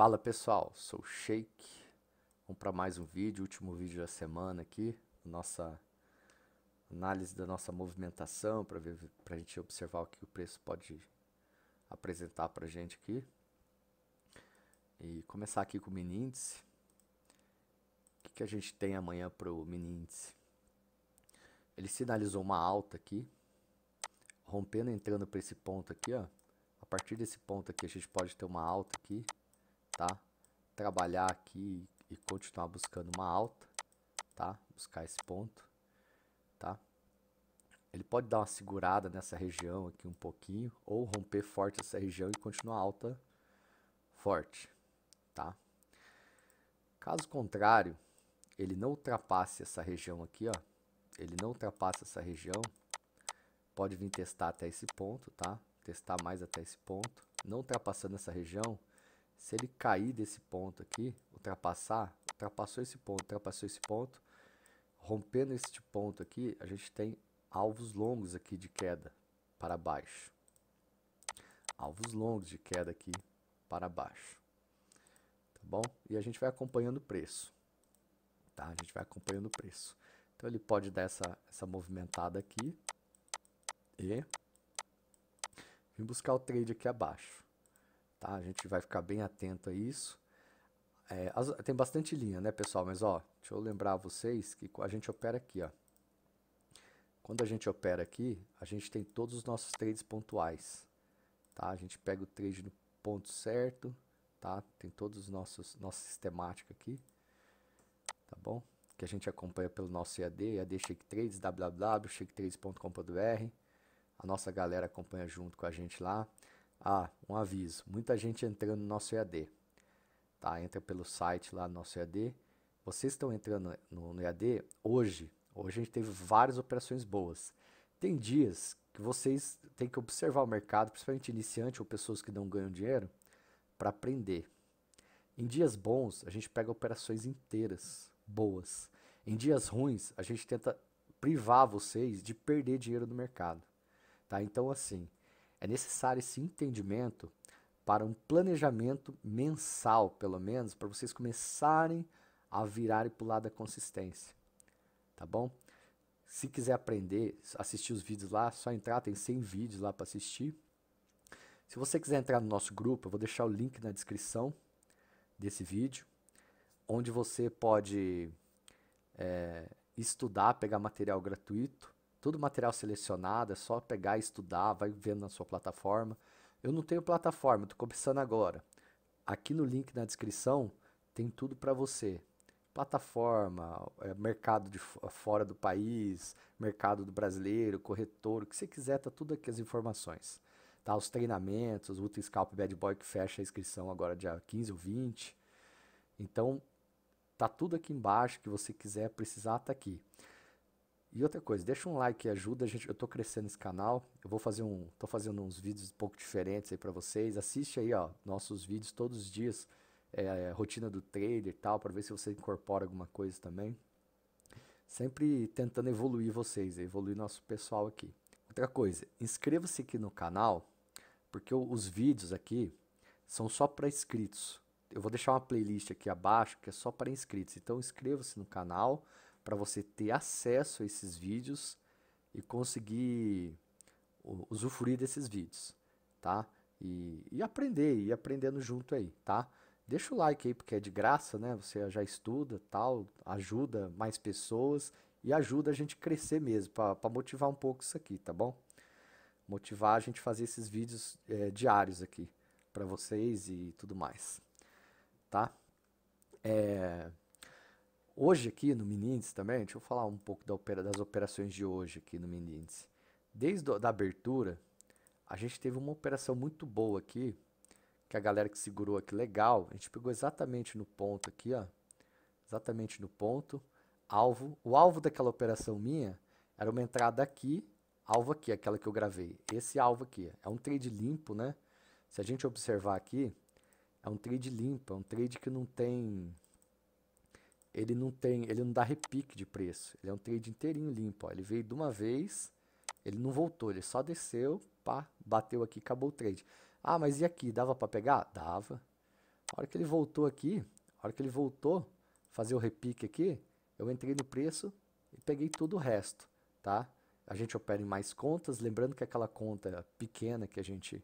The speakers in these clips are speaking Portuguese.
Fala pessoal, sou o Shake. Vamos para mais um vídeo, último vídeo da semana aqui, nossa análise da nossa movimentação para ver para a gente observar o que o preço pode apresentar para a gente aqui. E começar aqui com o mini índice. O que, que a gente tem amanhã para o mini índice? Ele sinalizou uma alta aqui, rompendo entrando para esse ponto aqui, ó. A partir desse ponto aqui a gente pode ter uma alta aqui tá? Trabalhar aqui e continuar buscando uma alta, tá? Buscar esse ponto, tá? Ele pode dar uma segurada nessa região aqui um pouquinho ou romper forte essa região e continuar alta forte, tá? Caso contrário, ele não ultrapasse essa região aqui, ó. Ele não ultrapassa essa região. Pode vir testar até esse ponto, tá? Testar mais até esse ponto. Não ultrapassando essa região, se ele cair desse ponto aqui, ultrapassar, ultrapassou esse ponto, ultrapassou esse ponto, rompendo este ponto aqui, a gente tem alvos longos aqui de queda para baixo. Alvos longos de queda aqui para baixo. Tá bom? E a gente vai acompanhando o preço. Tá? A gente vai acompanhando o preço. Então ele pode dar essa, essa movimentada aqui e vir buscar o trade aqui abaixo. Tá? A gente vai ficar bem atento a isso. É, as, tem bastante linha, né, pessoal? Mas, ó, deixa eu lembrar a vocês que a gente opera aqui, ó. Quando a gente opera aqui, a gente tem todos os nossos trades pontuais, tá? A gente pega o trade no ponto certo, tá? Tem todos os nossos nossa sistemática aqui, tá bom? Que a gente acompanha pelo nosso EAD, EAD Shake Trades, www.shaketrades.com.br. A nossa galera acompanha junto com a gente lá. Ah, um aviso, muita gente entrando no nosso EAD. Tá? Entra pelo site lá no nosso EAD. Vocês estão entrando no, no EAD hoje. Hoje a gente teve várias operações boas. Tem dias que vocês têm que observar o mercado, principalmente iniciante ou pessoas que não ganham dinheiro, para aprender. Em dias bons, a gente pega operações inteiras, boas. Em dias ruins, a gente tenta privar vocês de perder dinheiro no mercado. Tá? Então, assim, é necessário esse entendimento para um planejamento mensal, pelo menos, para vocês começarem a virar e pular da consistência. Tá bom? Se quiser aprender, assistir os vídeos lá, só entrar, tem 100 vídeos lá para assistir. Se você quiser entrar no nosso grupo, eu vou deixar o link na descrição desse vídeo, onde você pode é, estudar, pegar material gratuito tudo material selecionado, é só pegar e estudar, vai vendo na sua plataforma. Eu não tenho plataforma, estou começando agora. Aqui no link na descrição tem tudo para você. Plataforma, é, mercado de fora do país, mercado do brasileiro, corretor, o que você quiser, tá tudo aqui as informações. Tá, os treinamentos, o Ultra Scalp Bad Boy que fecha a inscrição agora dia 15 ou 20. Então, tá tudo aqui embaixo que você quiser precisar, tá aqui. E outra coisa, deixa um like que ajuda, gente, eu tô crescendo esse canal, eu vou fazer um, tô fazendo uns vídeos um pouco diferentes aí para vocês, assiste aí, ó, nossos vídeos todos os dias, é, é rotina do trader e tal, para ver se você incorpora alguma coisa também. Sempre tentando evoluir vocês, evoluir nosso pessoal aqui. Outra coisa, inscreva-se aqui no canal, porque os vídeos aqui são só para inscritos. Eu vou deixar uma playlist aqui abaixo que é só para inscritos. Então inscreva-se no canal, para você ter acesso a esses vídeos e conseguir usufruir desses vídeos, tá? E, e aprender, e aprendendo junto aí, tá? Deixa o like aí porque é de graça, né? Você já estuda, tal, ajuda mais pessoas e ajuda a gente crescer mesmo, para motivar um pouco isso aqui, tá bom? Motivar a gente fazer esses vídeos é, diários aqui para vocês e tudo mais, tá? É, Hoje aqui no Miníndice também, deixa eu falar um pouco das operações de hoje aqui no Miníndice. Desde a abertura, a gente teve uma operação muito boa aqui, que a galera que segurou aqui legal, a gente pegou exatamente no ponto aqui, ó. Exatamente no ponto, alvo. O alvo daquela operação minha era uma entrada aqui, alvo aqui, aquela que eu gravei. Esse alvo aqui, é um trade limpo, né? Se a gente observar aqui, é um trade limpo, é um trade que não tem ele não tem, ele não dá repique de preço. Ele é um trade inteirinho limpo. Ó. Ele veio de uma vez, ele não voltou, ele só desceu, pá, bateu aqui, acabou o trade. Ah, mas e aqui? Dava para pegar? Dava. A hora que ele voltou aqui, a hora que ele voltou, fazer o repique aqui, eu entrei no preço e peguei todo o resto, tá? A gente opera em mais contas, lembrando que aquela conta pequena que a gente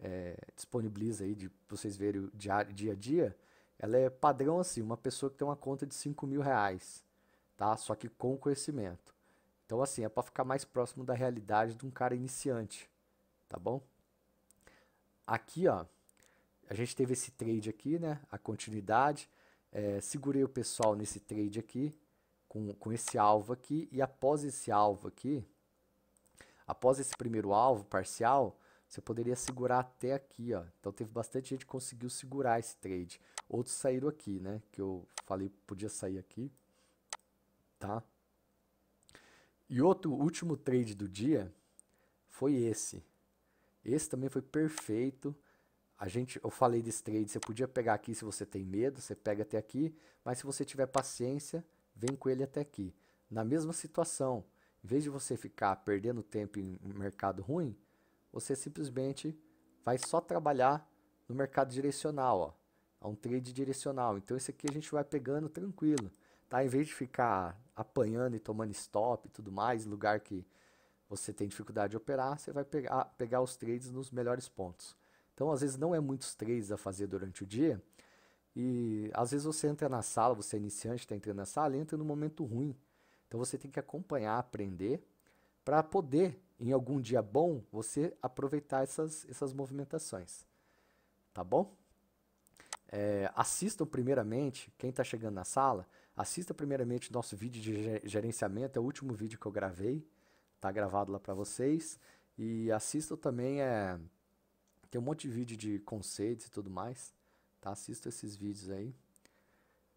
é, disponibiliza aí de vocês verem o dia, dia a dia, ela é padrão assim, uma pessoa que tem uma conta de 5 mil reais, tá? Só que com conhecimento. Então, assim, é para ficar mais próximo da realidade de um cara iniciante, tá bom? Aqui, ó, a gente teve esse trade aqui, né? A continuidade. É, segurei o pessoal nesse trade aqui, com, com esse alvo aqui, e após esse alvo aqui, após esse primeiro alvo parcial, você poderia segurar até aqui, ó. Então teve bastante gente que conseguiu segurar esse trade. Outros saíram aqui, né? Que eu falei podia sair aqui, tá? E outro último trade do dia foi esse. Esse também foi perfeito. A gente, eu falei desse trade, você podia pegar aqui se você tem medo, você pega até aqui, mas se você tiver paciência, vem com ele até aqui. Na mesma situação, em vez de você ficar perdendo tempo em mercado ruim, você simplesmente vai só trabalhar no mercado direcional, ó, é um trade direcional. Então esse aqui a gente vai pegando tranquilo, tá? Em vez de ficar apanhando e tomando stop e tudo mais, lugar que você tem dificuldade de operar, você vai pegar, ah, pegar os trades nos melhores pontos. Então às vezes não é muitos trades a fazer durante o dia, e às vezes você entra na sala, você é iniciante, está entrando na sala, entra no momento ruim. Então você tem que acompanhar, aprender para poder, em algum dia bom, você aproveitar essas, essas movimentações. Tá bom? É, assistam primeiramente, quem está chegando na sala, assista primeiramente nosso vídeo de gerenciamento, é o último vídeo que eu gravei, tá gravado lá para vocês. E assistam também, é, tem um monte de vídeo de conceitos e tudo mais, tá? Assistam esses vídeos aí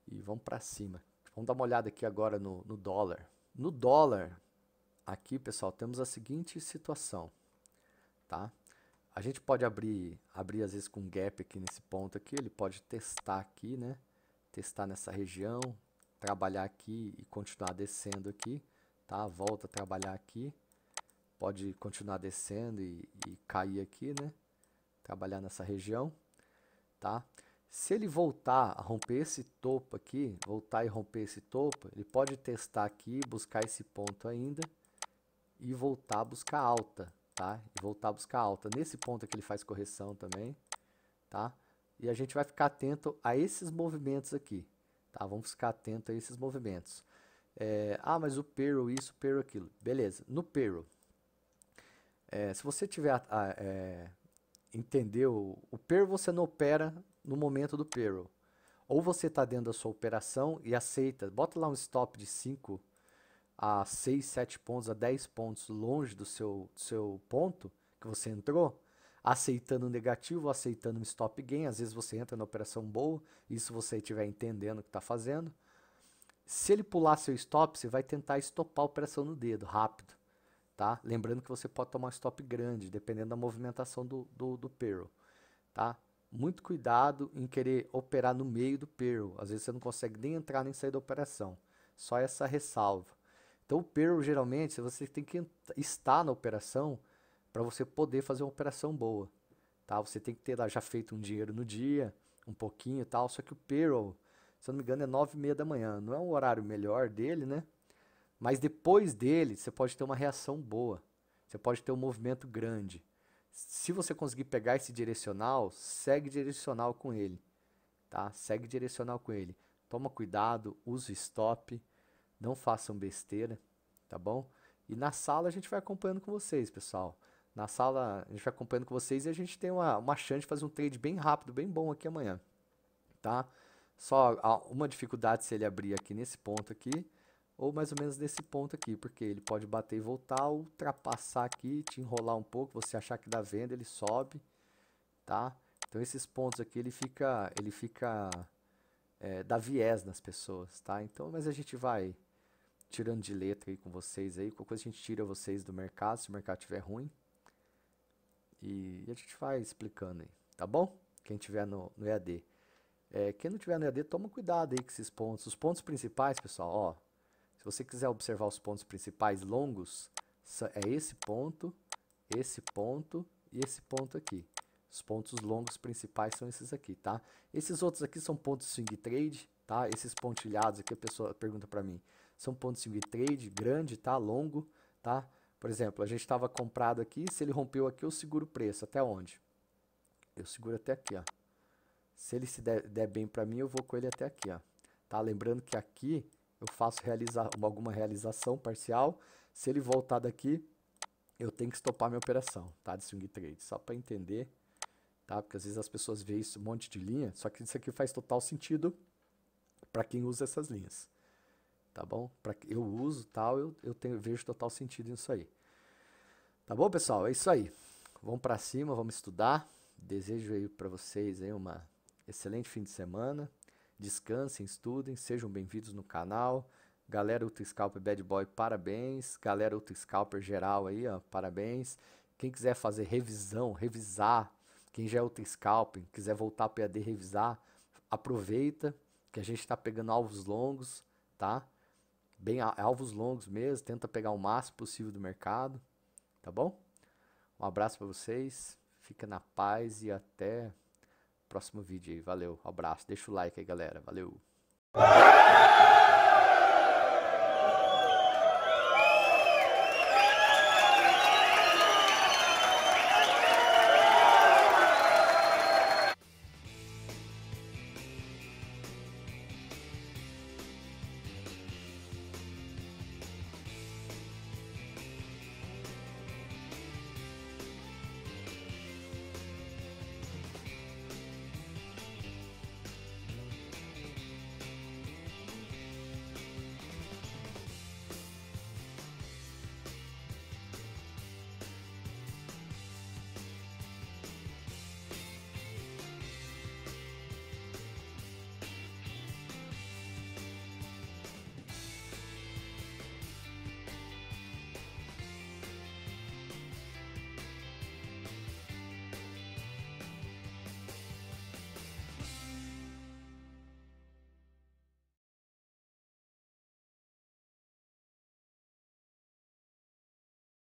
e vamos para cima. Vamos dar uma olhada aqui agora no, no dólar. No dólar, aqui, pessoal, temos a seguinte situação, tá? A gente pode abrir, abrir às vezes com gap aqui nesse ponto aqui, ele pode testar aqui, né? Testar nessa região, trabalhar aqui e continuar descendo aqui, tá? Volta a trabalhar aqui, pode continuar descendo e, e cair aqui, né? Trabalhar nessa região, tá? Se ele voltar a romper esse topo aqui, voltar e romper esse topo, ele pode testar aqui, buscar esse ponto ainda, e voltar a buscar alta, tá? E voltar a buscar alta. Nesse ponto aqui é ele faz correção também, tá? E a gente vai ficar atento a esses movimentos aqui, tá? Vamos ficar atento a esses movimentos. É, ah, mas o perro isso, perro aquilo. Beleza, no perro, É, se você tiver, a, a, é, entendeu, o perro você não opera no momento do perro Ou você está dentro da sua operação e aceita, bota lá um stop de 5 a 6, 7 pontos, a 10 pontos longe do seu, do seu ponto que você entrou, aceitando negativo, aceitando um stop gain, às vezes você entra na operação boa, isso você estiver entendendo o que está fazendo. Se ele pular seu stop, você vai tentar estopar a operação no dedo, rápido. Tá? Lembrando que você pode tomar um stop grande, dependendo da movimentação do, do, do payroll, tá? Muito cuidado em querer operar no meio do payroll. Às vezes você não consegue nem entrar nem sair da operação. Só essa ressalva. Então o payroll geralmente você tem que estar na operação para você poder fazer uma operação boa, tá? Você tem que ter já feito um dinheiro no dia, um pouquinho e tal, só que o payroll, se eu não me engano, é nove e meia da manhã, não é um horário melhor dele, né? Mas depois dele, você pode ter uma reação boa, você pode ter um movimento grande. Se você conseguir pegar esse direcional, segue direcional com ele, tá? Segue direcional com ele. Toma cuidado, usa stop, não façam besteira, tá bom? E na sala a gente vai acompanhando com vocês, pessoal. Na sala a gente vai acompanhando com vocês e a gente tem uma, uma chance de fazer um trade bem rápido, bem bom aqui amanhã, tá? Só uma dificuldade se ele abrir aqui nesse ponto aqui, ou mais ou menos nesse ponto aqui, porque ele pode bater e voltar, ultrapassar aqui, te enrolar um pouco, você achar que dá venda, ele sobe, tá? Então esses pontos aqui ele fica, ele fica, é, dá viés nas pessoas, tá? Então, mas a gente vai, tirando de letra aí com vocês aí. Qualquer coisa a gente tira vocês do mercado, se o mercado estiver ruim. E a gente vai explicando aí, tá bom? Quem tiver no, no EAD. É, quem não tiver no EAD, toma cuidado aí com esses pontos. Os pontos principais, pessoal, ó. Se você quiser observar os pontos principais longos, é esse ponto, esse ponto e esse ponto aqui. Os pontos longos principais são esses aqui, tá? Esses outros aqui são pontos swing trade, tá? Esses pontilhados aqui, a pessoa pergunta para mim. São pontos swing trade, grande, tá? Longo, tá? Por exemplo, a gente estava comprado aqui, se ele rompeu aqui, eu seguro o preço. Até onde? Eu seguro até aqui, ó. Se ele se der, der bem para mim, eu vou com ele até aqui, ó. Tá? Lembrando que aqui eu faço realizar alguma realização parcial. Se ele voltar daqui, eu tenho que estopar minha operação, tá? De swing trade, só para entender, tá? Porque às vezes as pessoas veem isso, um monte de linha, só que isso aqui faz total sentido para quem usa essas linhas tá bom? Pra, eu uso tal, eu, eu tenho, vejo total sentido nisso aí. Tá bom, pessoal? É isso aí. Vamos para cima, vamos estudar. Desejo aí para vocês aí uma excelente fim de semana. Descansem, estudem, sejam bem-vindos no canal. Galera Ultra Scalper Bad Boy, parabéns. Galera Ultra Scalper geral aí, ó, parabéns. Quem quiser fazer revisão, revisar, quem já é Ultra Scalper, quiser voltar para AD revisar, aproveita que a gente está pegando alvos longos, tá? bem alvos longos mesmo, tenta pegar o máximo possível do mercado, tá bom? Um abraço para vocês, fica na paz e até próximo vídeo aí. Valeu, um abraço, deixa o like aí, galera. Valeu.